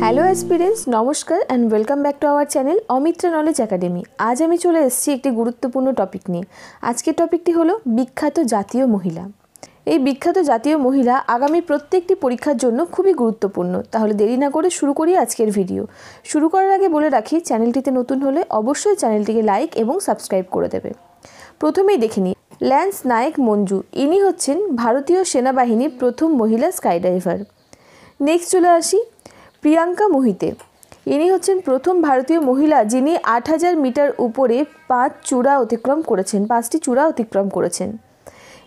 hello aspirants নমস্কার and welcome back to our channel Amitra knowledge academy আজ আমি চলে এসেছি একটি গুরুত্বপূর্ণ টপিক নিয়ে আজকের টপিকটি হলো বিখ্যাত জাতীয় মহিলা এই বিখ্যাত জাতীয় মহিলা আগামী প্রত্যেকটি পরীক্ষার জন্য খুবই গুরুত্বপূর্ণ তাহলে দেরি না করে শুরু করি আজকের ভিডিও শুরু করার আগে বলে রাখি চ্যানেলটিতে নতুন হলে অবশ্যই চ্যানেলটিকে লাইক এবং সাবস্ক্রাইব করে দেবে প্রথমেই দেখে নিই ল্যান্স নায়েক মঞ্জু ইনি হচ্ছেন ভারতীয় সেনাবাহিনীর প্রথম মহিলা স্কাইডাইভার নেক্সট চলে আসি প্রিয়াঙ্কা মোহিতে ইনি হচ্ছেন প্রথম ভারতীয় মহিলা যিনি আট হাজার মিটার উপরে পাঁচ চূড়া অতিক্রম করেছেন পাঁচটি চূড়া অতিক্রম করেছেন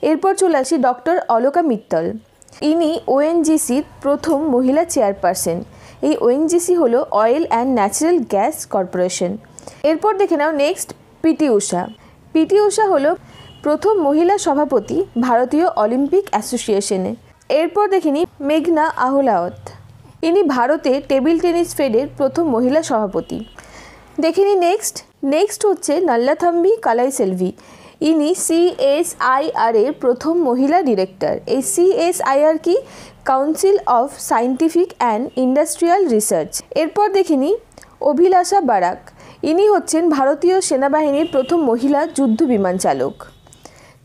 এরপর চলে আসি ডক্টর অলোকা মিত্তল ইনি ওএনজিসির প্রথম মহিলা চেয়ারপারসন এই ওএনজিসি হল oil and natural gas corporation এরপর দেখে নাও next PT Usha PT Usha হল প্রথম মহিলা সভাপতি ভারতীয় অলিম্পিক অ্যাসোসিয়েশনে এরপর দেখিনি মেঘনা আহুলাওত ইনি ভারতে টেবিল টেনিস ফেডের প্রথম মহিলা সভাপতি দেখিনি নেক্সট নেক্সট হচ্ছে নাল্লাথাম্বি কালাইসেলভি ইনি সিএসআইআর এর প্রথম মহিলা ডিরেক্টর এই সিএসআইআর কি council of scientific and industrial research এরপর দেখিনি অভিলাষা বারাক ইনি হচ্ছেন ভারতীয় সেনাবাহিনীর প্রথম মহিলা যুদ্ধ বিমান চালক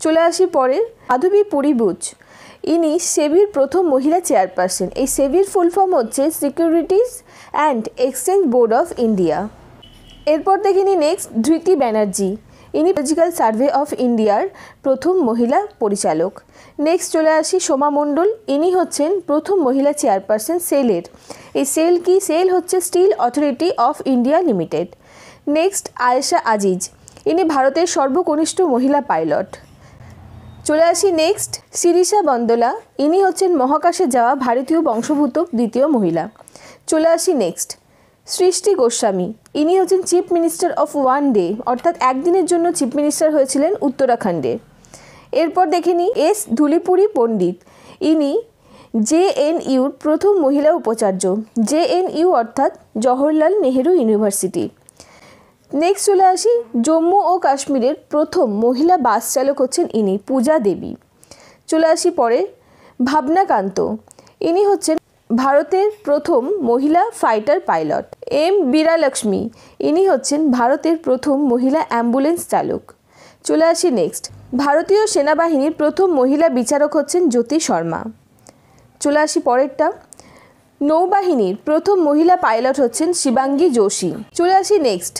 চলে আসি পরে মাধবী পরিবুজ ইনি সেবির প্রথম মহিলা চেয়ারপারসন এই সেবির ফুল ফর্ম হচ্ছে securities and exchange board of India এরপর দেখিনি নেক্সট ধৃতি ব্যানার্জি ইনি পলিটিক্যাল সার্ভে অফ ইন্ডিয়ার প্রথম মহিলা পরিচালক নেক্সট চলে আসি সোমা মণ্ডল ইনি হচ্ছেন প্রথম মহিলা চেয়ারপারসন সেলের এই সেল কি সেল হচ্ছে steel authority of India limited next Ayesha Aziz ইনি ভারতের সর্বকনিষ্ঠ মহিলা পাইলট চলে আসি নেক্সট শিরিষা বন্দলা ইনি হচ্ছেন মহাকাশে যাওয়া ভারতীয় বংশভূত দ্বিতীয় মহিলা চলে আসি নেক্সট সৃষ্টি গোস্বামী ইনি হচ্ছেন chief minister of one day অর্থাৎ একদিনের জন্য চিফ মিনিস্টার হয়েছিলেন উত্তরাখণ্ডে এরপর দেখে নিই এস ধুলিপুরি পণ্ডিত ইনি জেএনইউর প্রথম মহিলা উপাচার্য জেএনইউ অর্থাৎ জওহরলাল নেহেরু ইউনিভার্সিটি নেক্সট চলে আসি জম্মু ও কাশ্মীরের প্রথম মহিলা বাস চালক হচ্ছেন ইনি পূজা দেবী চলে আসি পরে ভাবনাকান্ত ইনি হচ্ছেন ভারতের প্রথম মহিলা ফাইটার পাইলট এম বীরালক্ষ্মী ইনি হচ্ছেন ভারতের প্রথম মহিলা অ্যাম্বুলেন্স চালক চলে আসি নেক্সট ভারতীয় সেনাবাহিনীর প্রথম মহিলা বিচারক হচ্ছেন জ্যোতি শর্মা চলে আসি পরেরটা নৌবাহিনীর প্রথম মহিলা পাইলট হচ্ছেন শিবাঙ্গী যোশী চলে আসি নেক্সট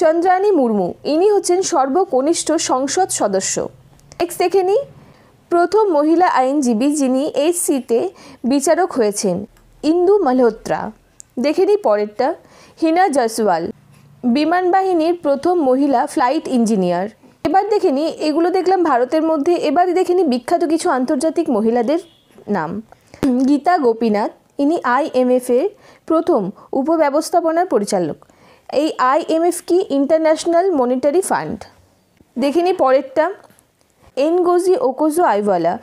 চন্দ্রানী মুর্মু ইনি হচ্ছেন সর্বকনিষ্ঠ সংসদ সদস্য এক সেকেনি প্রথম মহিলা আইনজীবী যিনি এই সিতে বিচারক হয়েছেন ইন্দু মালহোত্রা দেখে নিই পরেরটা হিনা জয়সওয়াল বিমান বাহিনীর প্রথম মহিলা ফ্লাইট ইঞ্জিনিয়ার এবার দেখে নিই এগুলো দেখলাম ভারতের মধ্যে এবার দেখে নিই বিখ্যাত কিছু আন্তর্জাতিক মহিলাদের নাম গীতা গোপীনাথ ইনি আইএমএফের প্রথম উপব্যবস্থাপনার পরিচালক এই আইএমএফ কি ইন্টারন্যাশনাল মনিটারি ফান্ড দেখে নিই পরেরটা এনগোজি ওকোজো আইওয়ালা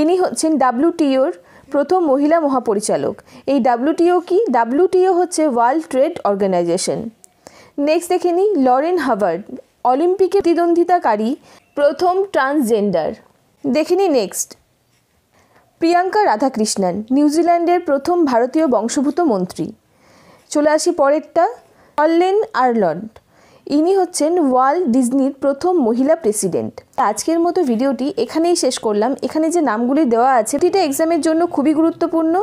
ইনি হচ্ছেন ডাব্লুটিওর প্রথম মহিলা মহাপরিচালক এই ডাব্লুটিও কি ডাব্লিউটিও হচ্ছে ওয়ার্ল্ড ট্রেড অর্গানাইজেশন নেক্সট দেখে নিই লরেন হাভার্ড অলিম্পিকে প্রতিদ্বন্দ্বিতাকারী প্রথম ট্রান্সজেন্ডার দেখে নিই নেক্সট প্রিয়াঙ্কা রাধাকৃষ্ণন নিউজিল্যান্ডের প্রথম ভারতীয় বংশভূত মন্ত্রী চলে আসি পরেরটা অলেন আর্লন্ড ইনি হচ্ছেন ওয়ার্ল্ড ডিজনির প্রথম মহিলা প্রেসিডেন্ট আজকের মতো ভিডিওটি এখানেই শেষ করলাম এখানে যে নামগুলি দেওয়া আছে সেটিটা এক্সামের জন্য খুবই গুরুত্বপূর্ণ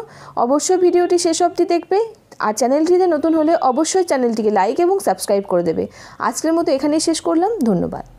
অবশ্যই ভিডিওটি শেষ অবধি দেখবে আর চ্যানেলটিতে নতুন হলে অবশ্যই চ্যানেলটিকে লাইক এবং সাবস্ক্রাইব করে দেবে আজকের মতো এখানেই শেষ করলাম ধন্যবাদ